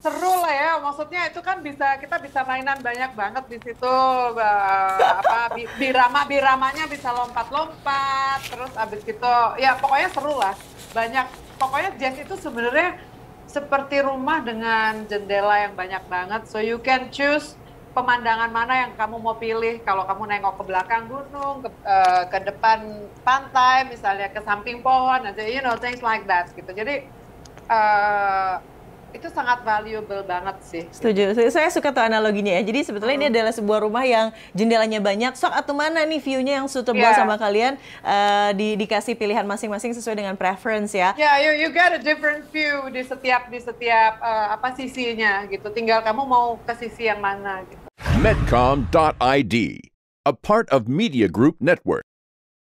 seru lah ya maksudnya itu kan bisa kita bisa mainan banyak banget di situ apa birama biramanya bisa lompat-lompat terus abis gitu ya pokoknya seru lah banyak pokoknya jazz itu sebenarnya seperti rumah dengan jendela yang banyak banget so you can choose pemandangan mana yang kamu mau pilih kalau kamu nengok ke belakang gunung ke, uh, ke depan pantai misalnya ke samping pohon aja you know things like that gitu jadi uh, itu sangat valuable banget sih. Setuju. Saya suka tuh analoginya ya. Jadi sebetulnya hmm. ini adalah sebuah rumah yang jendelanya banyak. Sok atau mana nih view-nya yang suitable yeah. sama kalian uh, di dikasih pilihan masing-masing sesuai dengan preference ya. Ya, yeah, you you got a different view di setiap di setiap uh, apa sisinya gitu. Tinggal kamu mau ke sisi yang mana gitu. Medcom.id, a part of Media Group Network.